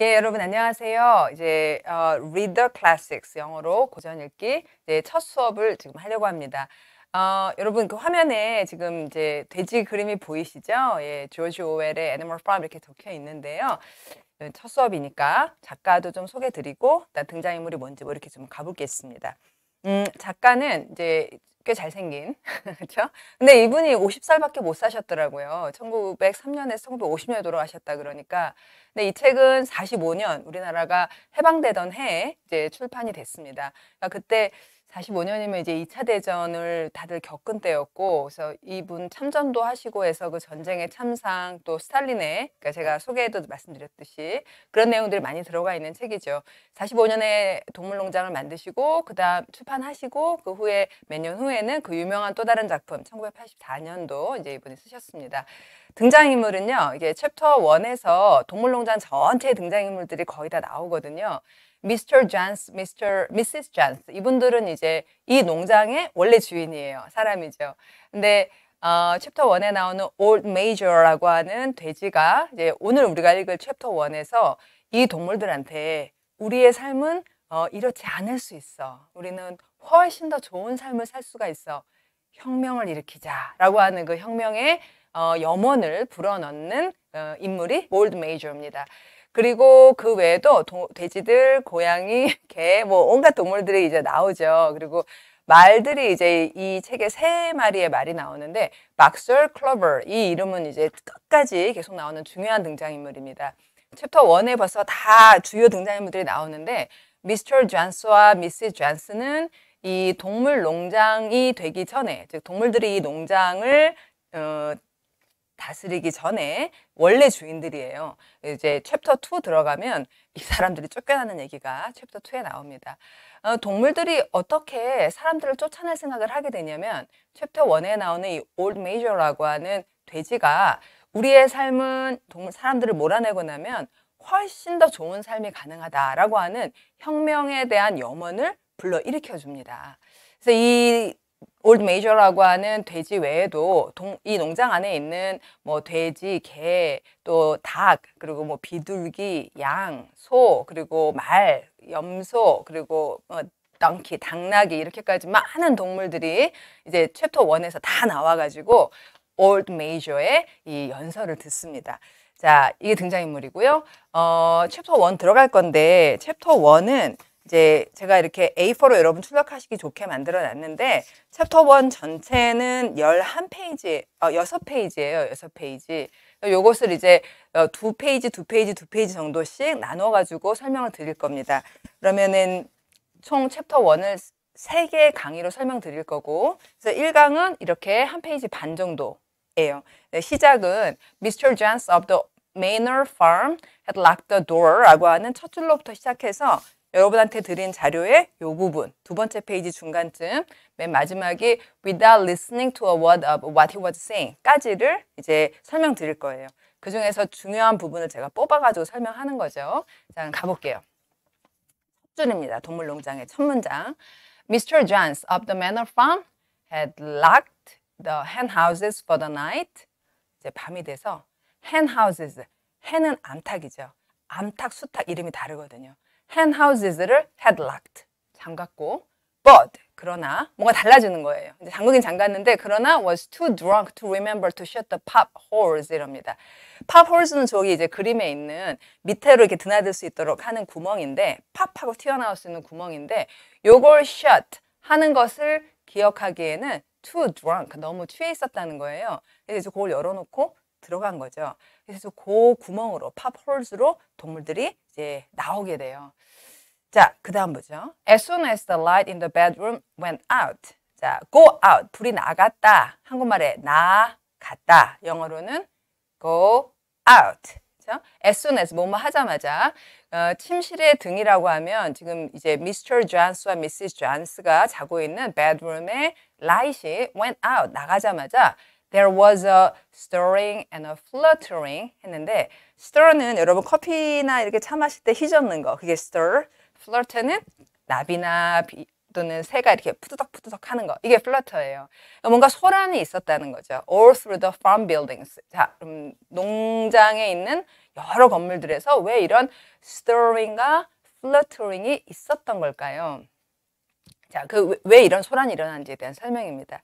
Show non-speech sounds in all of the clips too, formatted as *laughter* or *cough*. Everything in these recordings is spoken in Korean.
예, 여러분 안녕하세요. 이제 어, Read the Classics 영어로 고전 읽기 이제 첫 수업을 지금 하려고 합니다. 어, 여러분 그 화면에 지금 이제 돼지 그림이 보이시죠? 예, 조지 오웰의 Animal Farm 이렇게 적혀 있는데요. 예, 첫 수업이니까 작가도 좀 소개드리고 등장인물이 뭔지 뭐 이렇게 좀 가보겠습니다. 음, 작가는 이제 꽤 잘생긴 *laughs* 그렇죠? 근데 이분이 50살밖에 못 사셨더라고요. 1903년에 1950년에 돌아가셨다 그러니까 근데 이 책은 45년 우리나라가 해방되던 해에 이제 출판이 됐습니다. 그러니까 그때 45년이면 이제 2차 대전을 다들 겪은 때였고, 그래서 이분 참전도 하시고 해서 그 전쟁의 참상 또 스탈린의, 그러니까 제가 소개해도 말씀드렸듯이 그런 내용들이 많이 들어가 있는 책이죠. 45년에 동물농장을 만드시고, 그 다음 출판하시고, 그 후에 몇 년 후에는 그 유명한 또 다른 작품, 1984년도 이제 이분이 쓰셨습니다. 등장인물은요, 이게 챕터 1에서 동물농장 전체 등장인물들이 거의 다 나오거든요. 미스터 존스, 미스터 미시스 존스 이분들은 이제 이 농장의 원래 주인이에요. 사람이죠. 근데 어, 챕터 원에 나오는 올 메이저라고 하는 돼지가 이제 오늘 우리가 읽을 챕터 원에서이 동물들한테 우리의 삶은 어, 이렇지 않을 수 있어. 우리는 훨씬 더 좋은 삶을 살 수가 있어. 혁명을 일으키자라고 하는 그 혁명의 어, 염원을 불어넣는 어, 인물이 올드 메이저입니다. 그리고 그 외에도 도, 돼지들, 고양이, *laughs* 개, 뭐 온갖 동물들이 이제 나오죠. 그리고 말들이 이제 이 책에 세 마리의 말이 나오는데 막설 클러버 이 이름은 이제 끝까지 계속 나오는 중요한 등장인물입니다. 챕터 원에 벌써 다 주요 등장인물들이 나오는데 미스터 존스와 미스 존스는 이 동물 농장이 되기 전에 즉 동물들이 이 농장을 어, 다스리기 전에 원래 주인들이에요. 이제 챕터 2 들어가면 이 사람들이 쫓겨나는 얘기가 챕터 2에 나옵니다. 어, 동물들이 어떻게 사람들을 쫓아낼 생각을 하게 되냐면 챕터 1에 나오는 이 올 메이저라고 하는 돼지가 우리의 삶은 동물 사람들을 몰아내고 나면 훨씬 더 좋은 삶이 가능하다라고 하는 혁명에 대한 염원을 불러 일으켜 줍니다. 그래서 이 올드 메이저라고 하는 돼지 외에도 동, 이 농장 안에 있는 뭐 돼지, 개, 또 닭, 그리고 뭐 비둘기, 양, 소, 그리고 말, 염소, 그리고 어, 뭐 덩키, 당나귀 이렇게까지 많은 동물들이 이제 챕터 원에서다 나와가지고 올드 메이저의 이 연설을 듣습니다. 자, 이게 등장인물이고요. 어, 챕터 원 들어갈 건데 챕터 원은 이제 제가 이렇게 A4로 여러분 출력하시기 좋게 만들어 놨는데 챕터 원 전체는 11페이지, 어, 6페이지예요. 6페이지. 요것을 이제 어, 두 페이지, 두 페이지, 두 페이지 정도씩 나눠 가지고 설명을 드릴 겁니다. 그러면은 총 챕터 원을 세개의 강의로 설명드릴 거고 그래서 1강은 이렇게 한 페이지 반 정도예요. 네, 시작은 Mr. Johns of the Manor Farm had locked the door라고 하는 첫 줄로부터 시작해서 여러분한테 드린 자료의 요 부분 두 번째 페이지 중간쯤 맨마지막이 without listening to a word of what he was saying까지를 이제 설명드릴 거예요. 그 중에서 중요한 부분을 제가 뽑아가지고 설명하는 거죠. 자, 가볼게요. 첫 줄입니다. 동물농장의 첫 문장. Mr. Johns of the Manor Farm had locked the hen houses for the night. 이제 밤이 돼서 hen houses, hen은 암탉이죠. 암탉, 수탉 이름이 다르거든요. hen houses를 padlocked 잠갔고 but 그러나 뭔가 달라지는 거예요. 이제 잠그긴 잠갔는데 그러나 was too drunk to remember to shut the pop holes 이럽니다. pop holes는 저기 이제 그림에 있는 밑에로 이렇게 드나들 수 있도록 하는 구멍인데 팝하고 튀어나올 수 있는 구멍인데 요걸 shut 하는 것을 기억하기에는 too drunk 너무 취해 있었다는 거예요. 그래서 그걸 열어놓고 들어간 거죠. 그래서 그 구멍으로 팝홀즈로 동물들이 이제 나오게 돼요. 자, 그다음 보죠. As soon as the light in the bedroom went out. 자, go out. 불이 나갔다. 한국말에 나갔다. 영어로는 go out. 그렇죠? As soon as 뭐 뭐 하자마자 어, 침실의 등이라고 하면 지금 이제 Mr. 존스와 Mrs. 존스가 자고 있는 bedroom의 light이 went out 나가자마자 There was a stirring and a fluttering 했는데 stir는 여러분 커피나 이렇게 차 마실 때 휘젓는 거 그게 stir, flutter는 나비나 비, 또는 새가 이렇게 푸드덕푸드덕 하는 거 이게 flutter예요. 뭔가 소란이 있었다는 거죠. All through the farm buildings. 자, 음, 농장에 있는 여러 건물들에서 왜 이런 stirring과 fluttering이 있었던 걸까요? 자, 그 왜 이런 소란이 일어난지에 대한 설명입니다.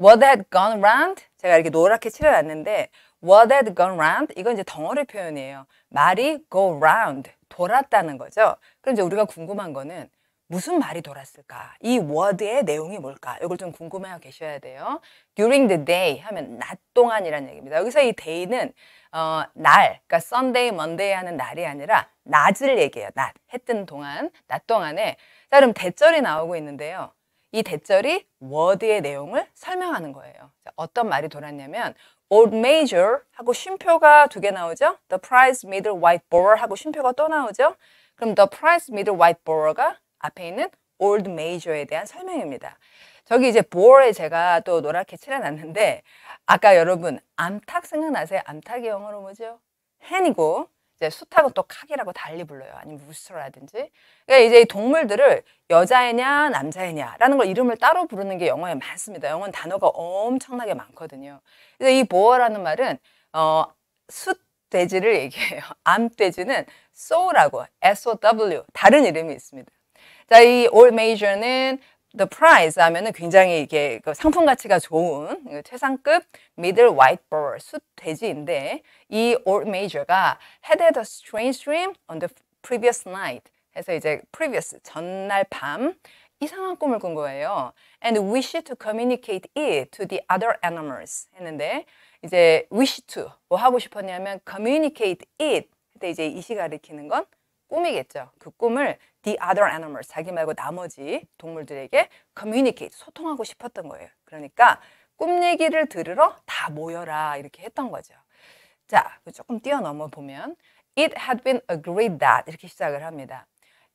What had gone round? 제가 이렇게 노랗게 칠해놨는데 What had gone round? 이건 이제 덩어리 표현이에요. 말이 go round, 돌았다는 거죠. 그럼 이제 우리가 궁금한 거는 무슨 말이 돌았을까? 이 워드의 내용이 뭘까? 이걸 좀 궁금해하고 계셔야 돼요. During the day 하면 낮 동안이라는 얘기입니다. 여기서 이 day는 어, 날, 그러니까 Sunday, Monday 하는 날이 아니라 낮을 얘기해요. 낮, 해뜬 동안, 낮 동안에 자 그럼 대절이 나오고 있는데요. 이 대절이 워드의 내용을 설명하는 거예요. 자, 어떤 말이 돌았냐면 Old Major 하고 쉼표가 두 개 나오죠. The Prize Middle White b o r o 하고 쉼표가 또 나오죠. 그럼 The Prize Middle White b o r o 가 앞에 있는 old major에 대한 설명입니다. 저기 이제 b 에 제가 또 노랗게 칠해놨는데 아까 여러분 암탉 생각나세요? 암탉이 영어로 뭐죠? 헨이고 이제 수탉은 또 칵이라고 달리 불러요. 아니면 루스터라든지. 그러니까 이제 이 동물들을 여자애냐 남자애냐라는 걸 이름을 따로 부르는 게 영어에 많습니다. 영어는 단어가 엄청나게 많거든요. 그래서 이 보어라는 말은 어, 숫돼지를 얘기해요. 암돼지는 s 라고 S-O-W 다른 이름이 있습니다. 자, 이 all measure는 the price 하면은 굉장히 이게 상품 가치가 좋은 최상급 middle white boar 숫 돼지인데 이 old major가 had a strange dream on the previous night 해서 이제 previous 전날 밤 이상한 꿈을 꾼 거예요. And wish to communicate it to the other animals 했는데 이제 wish to 뭐 하고 싶었냐면 communicate it 그때 이제 이시 가리키는 건 꿈이겠죠. 그 꿈을 the other animals, 자기 말고 나머지 동물들에게 communicate, 소통하고 싶었던 거예요. 그러니까 꿈 얘기를 들으러 다 모여라 이렇게 했던 거죠. 자, 조금 뛰어넘어 보면 It had been agreed that 이렇게 시작을 합니다.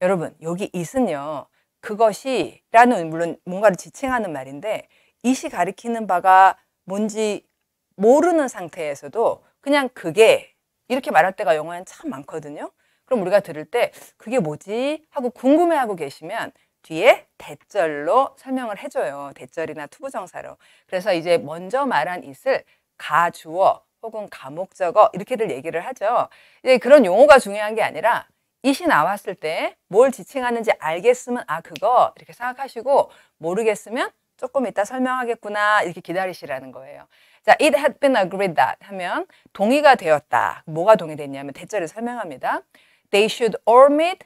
여러분, 여기 it은요. 그것이 라는 물론 뭔가를 지칭하는 말인데 i 이 가리키는 바가 뭔지 모르는 상태에서도 그냥 그게 이렇게 말할 때가 영화엔 참 많거든요. 그럼 우리가 들을 때 그게 뭐지? 하고 궁금해하고 계시면 뒤에 대절로 설명을 해줘요. 대절이나 투부정사로. 그래서 이제 먼저 말한 이슬 가주어 혹은 가목적어 이렇게들 얘기를 하죠. 이제 그런 용어가 중요한 게 아니라 이시 나왔을 때 뭘 지칭하는지 알겠으면 아 그거 이렇게 생각하시고 모르겠으면 조금 이따 설명하겠구나 이렇게 기다리시라는 거예요. 자, it had been agreed that 하면 동의가 되었다. 뭐가 동의됐냐면 대절을 설명합니다. They should all meet.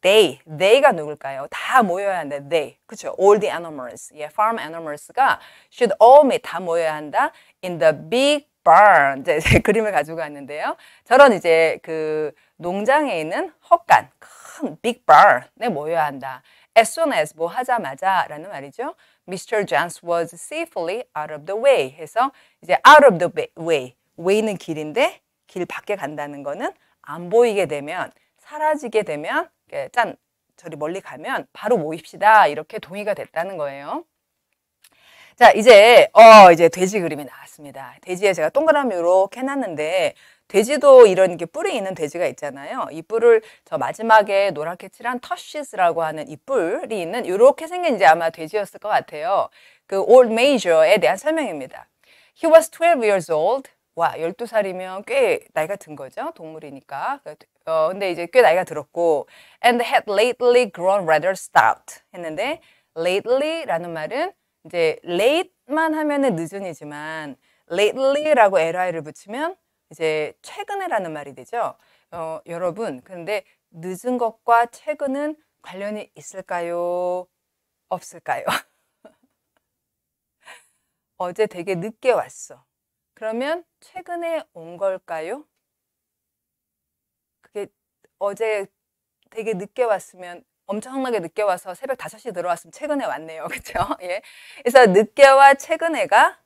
They, they가 누굴까요? 다 모여야 한다. They, 그렇죠? All the animals, 예, farm animals가 should all meet 다 모여야 한다. In the big barn, 이제, 그림을 가지고 왔는데요. 저런 이제 그 농장에 있는 헛간, 큰 big barn에 모여야 한다. As soon as 뭐 하자마자라는 말이죠. Mr. Johns was safely out of the way 해서 이제 out of the way, way는 길인데 길 밖에 간다는 거는 안 보이게 되면 사라지게 되면 짠 저리 멀리 가면 바로 모입시다 이렇게 동의가 됐다는 거예요. 자 이제 어 이제 돼지 그림이 나왔습니다. 돼지에 제가 동그라미 이렇게 해놨는데 돼지도 이런 게 뿔이 있는 돼지가 있잖아요. 이 뿔을 저 마지막에 노랗게 칠한 터시스라고 하는 이 뿔이 있는 이렇게 생긴 이제 아마 돼지였을 것 같아요. 그 올메이저에 대한 설명입니다. He was 12 years old 와, 12살이면 꽤 나이가 든 거죠. 동물이니까. 어, 근데 이제 꽤 나이가 들었고 and had lately grown rather stout 했는데 lately라는 말은 이제 late만 하면은 늦은이지만 lately라고 ly를 붙이면 이제 최근에라는 말이 되죠. 어, 여러분, 그데 늦은 것과 최근은 관련이 있을까요? 없을까요? *laughs* 어제 되게 늦게 왔어. 그러면 최근에 온 걸까요? 그게 어제 되게 늦게 왔으면 엄청나게 늦게 와서 새벽 5시 들어왔으면 최근에 왔네요. *laughs* 그렇죠? 예. 그래서 늦게와 최근에가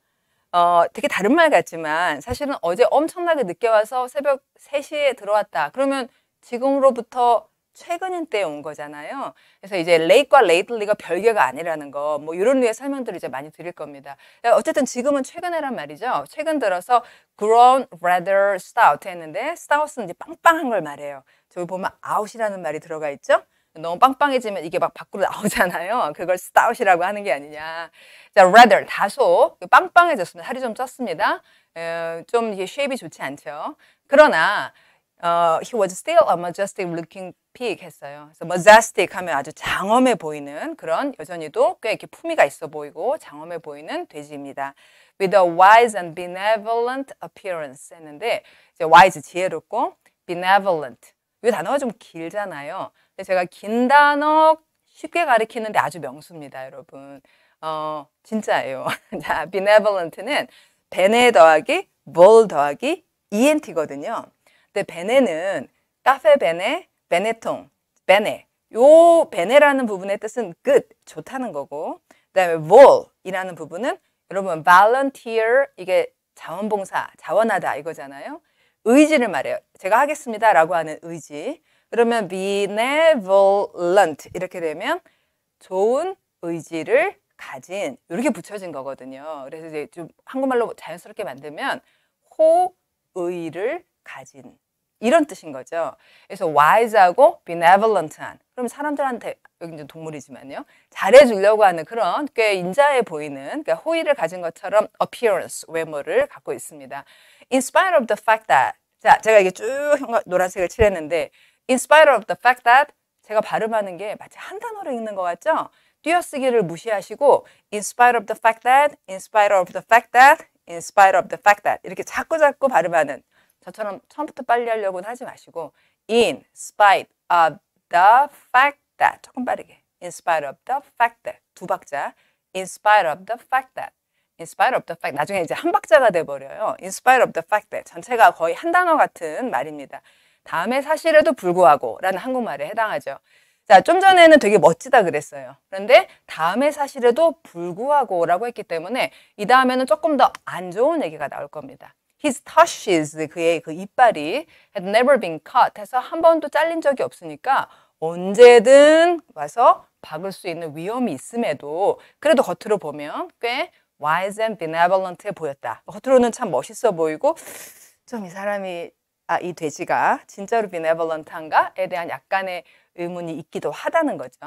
어, 되게 다른 말 같지만 사실은 어제 엄청나게 늦게 와서 새벽 3시에 들어왔다. 그러면 지금으로부터 최근인 때에 온 거잖아요. 그래서 이제 레이과 레이틀리가 별개가 아니라는 거, 뭐 이런 류의 설명들을 이제 많이 드릴 겁니다. 어쨌든 지금은 최근에란 말이죠. 최근 들어서 grown rather stout 했는데 stout는 이제 빵빵한 걸 말해요. 저기 보면 out이라는 말이 들어가 있죠. 너무 빵빵해지면 이게 막 밖으로 나오잖아요. 그걸 stout이라고 하는 게 아니냐. 자, rather 다소 빵빵해졌습니다. 살이 좀 쪘습니다. 에, 좀 이게 쉐입이 좋지 않죠. 그러나 어, he was still a majestic looking pig 했어요. 그래서 majestic 하면 아주 장엄해 보이는 그런 여전히도 꽤 이렇게 품위가 있어 보이고 장엄해 보이는 돼지입니다. With a wise and benevolent appearance 했는데 이제 wise 지혜롭고 benevolent 이 단어가 좀 길잖아요. 근데 제가 긴 단어 쉽게 가리키는데 아주 명수입니다, 여러분. 어, 진짜예요. *laughs* 자, benevolent는 베네 더하기 vol 더하기 ent거든요. 근데 베네는 카페 베네, 베네통, 베네 요 베네라는 부분의 뜻은 good, 좋다는 거고 그다음에 vol이라는 부분은 여러분 volunteer 이게 자원봉사, 자원하다 이거잖아요. 의지를 말해요. 제가 하겠습니다라고 하는 의지. 그러면 benevolent 이렇게 되면 좋은 의지를 가진 이렇게 붙여진 거거든요. 그래서 이제 좀 한국말로 자연스럽게 만들면 호의를 가진 이런 뜻인 거죠. 그래서 wise하고 benevolent한 그럼 사람들한테 여기 이제 동물이지만요 잘해주려고 하는 그런 꽤 인자해 보이는 그러니까 호의를 가진 것처럼 appearance 외모를 갖고 있습니다. In spite of the fact that 자 제가 이게 쭉 노란색을 칠했는데 In spite of the fact that 제가 발음하는 게 마치 한 단어로 읽는 것 같죠? 띄어쓰기를 무시하시고 In spite of the fact that, in spite of the fact that, in spite of the fact that 이렇게 자꾸자꾸 발음하는 저처럼 처음부터 빨리 하려고는 하지 마시고 in spite of the fact that 조금 빠르게 in spite of the fact that 두 박자 in spite of the fact that in spite of the fact 나중에 이제 한 박자가 돼 버려요. in spite of the fact that 전체가 거의 한 단어 같은 말입니다. 다음에 사실에도 불구하고라는 한국말에 해당하죠. 자, 좀 전에는 되게 멋지다 그랬어요. 그런데 다음에 사실에도 불구하고라고 했기 때문에 이 다음에는 조금 더 안 좋은 얘기가 나올 겁니다. His tushes 그의 그 이빨이 had never been cut 해서 한 번도 잘린 적이 없으니까 언제든 와서 박을 수 있는 위험이 있음에도 그래도 겉으로 보면 꽤 wise and b e n e v o l e n t 보였다. 겉으로는 참 멋있어 보이고 좀 이 사람이 아, 이 돼지가 진짜로 benevolent한가에 대한 약간의 의문이 있기도 하다는 거죠.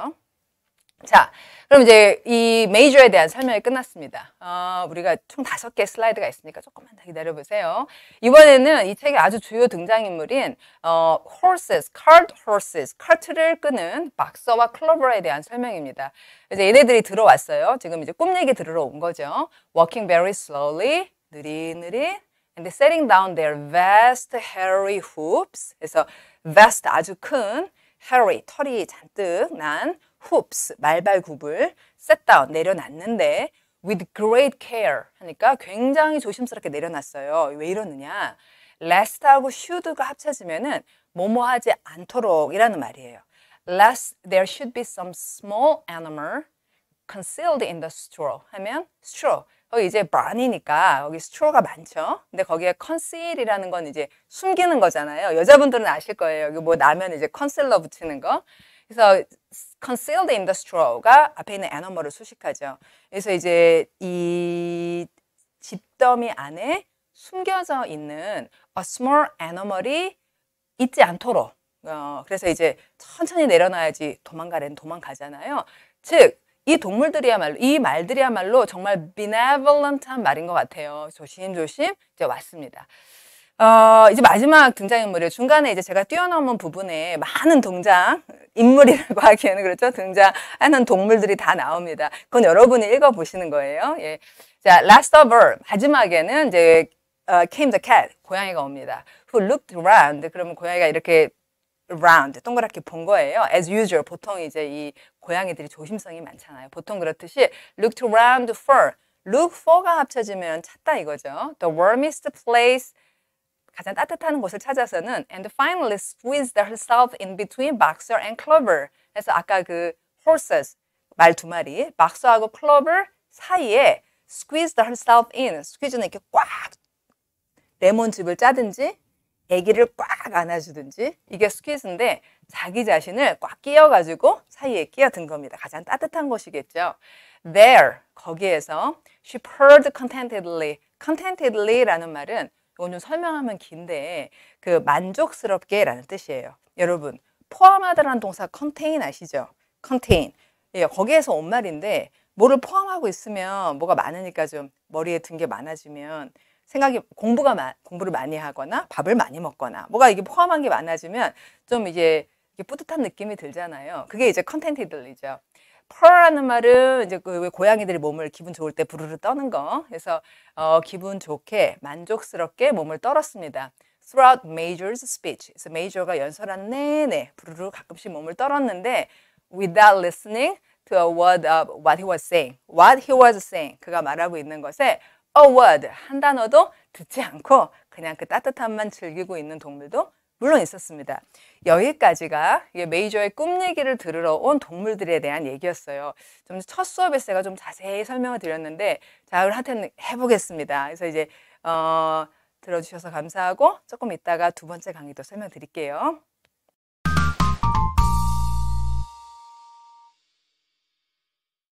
자, 그럼 이제 이 메이저에 대한 설명이 끝났습니다. 어, 우리가 총 다섯 개 슬라이드가 있으니까 조금만 더 기다려보세요. 이번에는 이 책의 아주 주요 등장인물인 어, horses, cart horses, 카트를 끄는 박서와 클로버에 대한 설명입니다. 이제 얘네들이 들어왔어요. 지금 이제 꿈 얘기 들으러 온 거죠. Walking very slowly, 느릿느릿, and setting down their vast hairy hoops. 그래서 vast 아주 큰, hairy 털이 잔뜩 난 hoops 말발굽을 set down 내려놨는데 with great care 하니까 굉장히 조심스럽게 내려놨어요. 왜 이러느냐? lest하고 should가 합쳐지면은 뭐뭐 하지 않도록이라는 말이에요. lest there should be some small animal concealed in the straw 하면 straw 거기 이제 bran이니까 여기 straw가 많죠. 근데 거기에 conceal이라는 건 이제 숨기는 거잖아요. 여자분들은 아실 거예요. 여기 뭐 나면 이제 concealer 붙이는 거. 그래서 concealed in the straw가 앞에 있는 animal을 수식하죠. 그래서 이제 이 집더미 안에 숨겨져 있는 a small animal이 있지 않도록 어, 그래서 이제 천천히 내려놔야지 도망가는 도망가잖아요. 즉, 이 동물들이야말로, 이 말들이야말로 정말 benevolent한 말인 것 같아요. 조심조심 이제 왔습니다. 어, 이제 마지막 등장인물이에요. 중간에 이제 제가 뛰어넘은 부분에 많은 동작, 인물이라고 *laughs* 하기에는 그렇죠. 등장하는 동물들이 다 나옵니다. 그건 여러분이 읽어보시는 거예요. 예. 자, last of all. 마지막에는 이제 uh, came the cat. 고양이가 옵니다. Who looked r o u n d 그러면 고양이가 이렇게 round 동그랗게 본 거예요. As usual 보통 이제 이 고양이들이 조심성이 많잖아요. 보통 그렇듯이 looked around for, look for가 합쳐지면 찾다 이거죠. The warmest place 가장 따뜻한 곳을 찾아서는 and finally squeezed herself in between Boxer and Clover. 그래서 아까 그 horses 말 두 마리, Boxer하고 Clover 사이에 squeezed herself in. squeeze는 이렇게 꽉 레몬즙을 짜든지 아기를 꽉 안아주든지 이게 스퀴즈인데 자기 자신을 꽉 끼어가지고 사이에 끼어든 겁니다. 가장 따뜻한 것이겠죠. There 거기에서 she purred contentedly. contentedly라는 말은 오늘 설명하면 긴데 그 만족스럽게라는 뜻이에요. 여러분 포함하다라는 동사 컨테인 아시죠? 컨테인. 예, 거기에서 온 말인데 뭐를 포함하고 있으면 뭐가 많으니까 좀 머리에 든 게 많아지면 생각이 공부가 마, 공부를 많이 하거나 밥을 많이 먹거나 뭐가 이게 포함한 게 많아지면 좀 이제 뿌듯한 느낌이 들잖아요. 그게 이제 컨텐트 들리죠. pur라는 말은 이제 그 고양이들이 몸을 기분 좋을 때 부르르 떠는 거. 그래서 어, 기분 좋게 만족스럽게 몸을 떨었습니다. Throughout Major's speech. 그래서 Major가 연설한 내내 부르르 가끔씩 몸을 떨었는데 without listening to a word of what he was saying. What he was saying. 그가 말하고 있는 것에 a word 한 단어도 듣지 않고 그냥 그 따뜻함만 즐기고 있는 동물도 물론 있었습니다. 여기까지가 메이저의 꿈 얘기를 들으러 온 동물들에 대한 얘기였어요. 좀 첫 수업에 서 제가 좀 자세히 설명을 드렸는데 자, 오늘 한테는 해보겠습니다. 그래서 이제 어, 들어주셔서 감사하고 조금 이따가 두 번째 강의도 설명드릴게요.